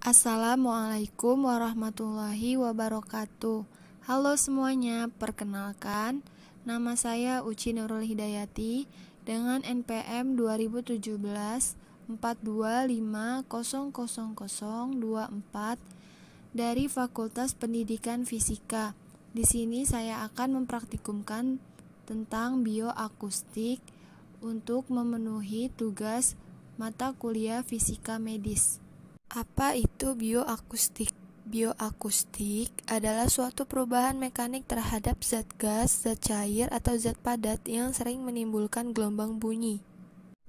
Assalamualaikum warahmatullahi wabarakatuh. Halo semuanya, perkenalkan nama saya Uci Nurul Hidayati dengan NPM 2017 425000024 dari Fakultas Pendidikan Fisika. Di sini saya akan mempraktikumkan tentang bioakustik untuk memenuhi tugas mata kuliah fisika medis. Apa itu bioakustik? Bioakustik adalah suatu perubahan mekanik terhadap zat gas, zat cair, atau zat padat yang sering menimbulkan gelombang bunyi.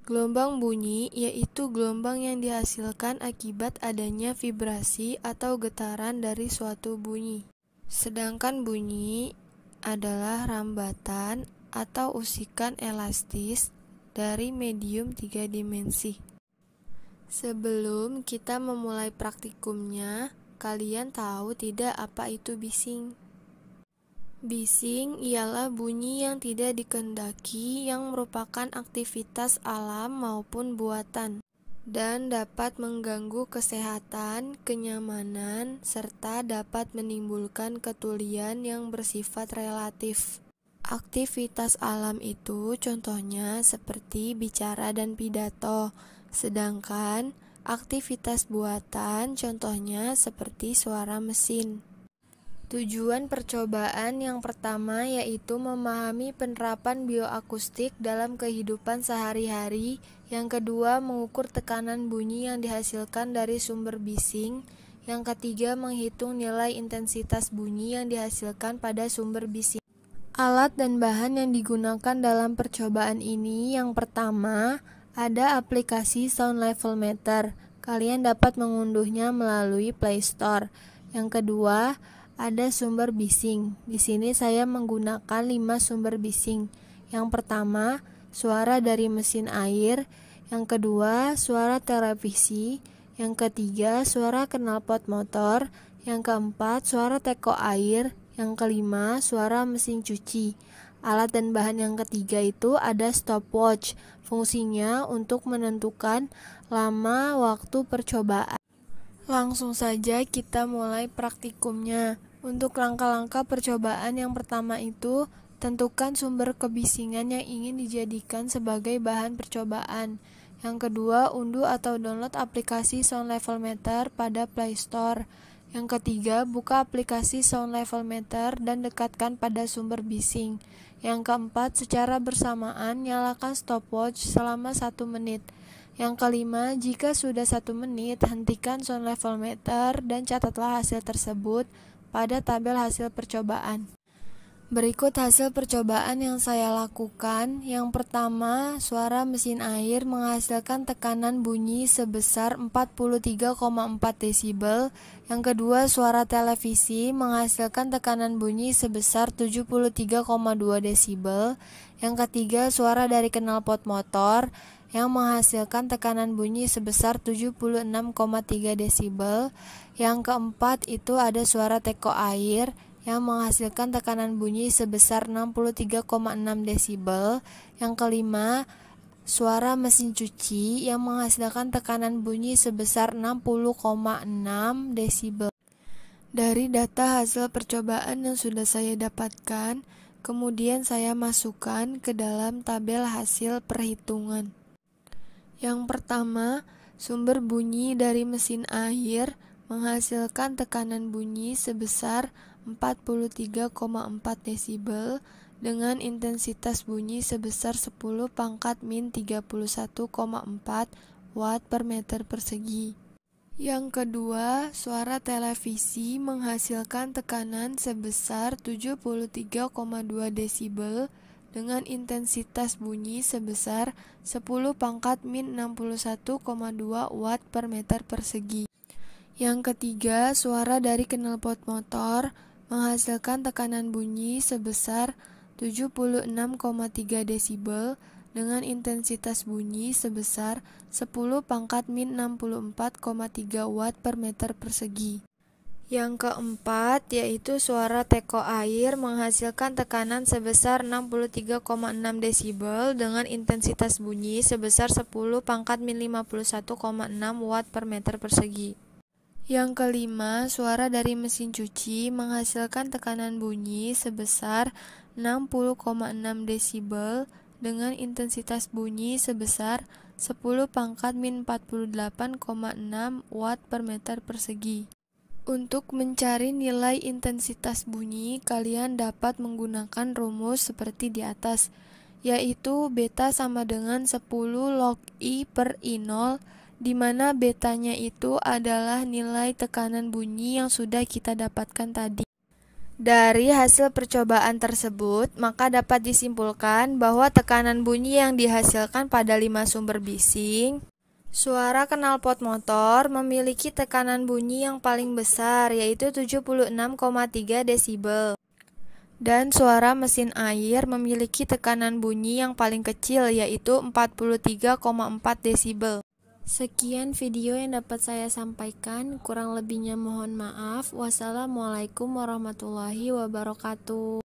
Gelombang bunyi yaitu gelombang yang dihasilkan akibat adanya vibrasi atau getaran dari suatu bunyi. Sedangkan bunyi adalah rambatan atau usikan elastis dari medium tiga dimensi. Sebelum kita memulai praktikumnya, kalian tahu tidak apa itu bising? Bising ialah bunyi yang tidak dikendaki yang merupakan aktivitas alam maupun buatan dan dapat mengganggu kesehatan, kenyamanan, serta dapat menimbulkan ketulian yang bersifat relatif. Aktivitas alam itu contohnya seperti bicara dan pidato, Sedangkan aktivitas buatan contohnya seperti suara mesin. Tujuan percobaan yang pertama yaitu memahami penerapan bioakustik dalam kehidupan sehari-hari. Yang kedua, mengukur tekanan bunyi yang dihasilkan dari sumber bising. Yang ketiga, menghitung nilai intensitas bunyi yang dihasilkan pada sumber bising. Alat dan bahan yang digunakan dalam percobaan ini yang pertama, ada aplikasi Sound Level Meter. Kalian dapat mengunduhnya melalui Play Store. Yang kedua, ada sumber bising. Di sini saya menggunakan 5 sumber bising. Yang pertama, suara dari mesin air. Yang kedua, suara televisi. Yang ketiga, suara knalpot motor. Yang keempat, suara teko air. Yang kelima, suara mesin cuci. Alat dan bahan yang ketiga itu ada stopwatch. Fungsinya untuk menentukan lama waktu percobaan. Langsung saja kita mulai praktikumnya. Untuk langkah-langkah percobaan yang pertama itu, tentukan sumber kebisingan yang ingin dijadikan sebagai bahan percobaan. Yang kedua, unduh atau download aplikasi Sound Level Meter pada Play Store. Yang ketiga, buka aplikasi Sound Level Meter dan dekatkan pada sumber bising. Yang keempat, secara bersamaan nyalakan stopwatch selama satu menit. Yang kelima, jika sudah satu menit, hentikan sound level meter dan catatlah hasil tersebut pada tabel hasil percobaan. Berikut hasil percobaan yang saya lakukan. Yang pertama, suara mesin air menghasilkan tekanan bunyi sebesar 43,4 desibel. Yang kedua, suara televisi menghasilkan tekanan bunyi sebesar 73,2 desibel. Yang ketiga, suara dari knalpot motor yang menghasilkan tekanan bunyi sebesar 76,3 desibel. Yang keempat itu ada suara teko air yang menghasilkan tekanan bunyi sebesar 63,6 desibel. Yang kelima, suara mesin cuci yang menghasilkan tekanan bunyi sebesar 60,6 desibel. Dari data hasil percobaan yang sudah saya dapatkan, kemudian saya masukkan ke dalam tabel hasil perhitungan. Yang pertama, sumber bunyi dari mesin air menghasilkan tekanan bunyi sebesar 43,4 desibel dengan intensitas bunyi sebesar 10 pangkat min 31,4 watt per meter persegi. Yang kedua, suara televisi menghasilkan tekanan sebesar 73,2 desibel dengan intensitas bunyi sebesar 10 pangkat min 61,2 watt per meter persegi. Yang ketiga, suara dari knalpot motor menghasilkan tekanan bunyi sebesar 76,3 desibel dengan intensitas bunyi sebesar 10 pangkat min 64,3 watt per meter persegi. Yang keempat, yaitu suara teko air menghasilkan tekanan sebesar 63,6 desibel dengan intensitas bunyi sebesar 10 pangkat min 51,6 watt per meter persegi. Yang kelima, suara dari mesin cuci menghasilkan tekanan bunyi sebesar 60,6 desibel dengan intensitas bunyi sebesar 10 pangkat min 48,6 watt per meter persegi. Untuk mencari nilai intensitas bunyi, kalian dapat menggunakan rumus seperti di atas, yaitu beta sama dengan 10 log I per I0 di mana betanya itu adalah nilai tekanan bunyi yang sudah kita dapatkan tadi. Dari hasil percobaan tersebut, maka dapat disimpulkan bahwa tekanan bunyi yang dihasilkan pada lima sumber bising Suara knalpot motor memiliki tekanan bunyi yang paling besar yaitu 76,3 desibel. Dan suara mesin air memiliki tekanan bunyi yang paling kecil yaitu 43,4 desibel. Sekian video yang dapat saya sampaikan. Kurang lebihnya mohon maaf. Wassalamualaikum warahmatullahi wabarakatuh.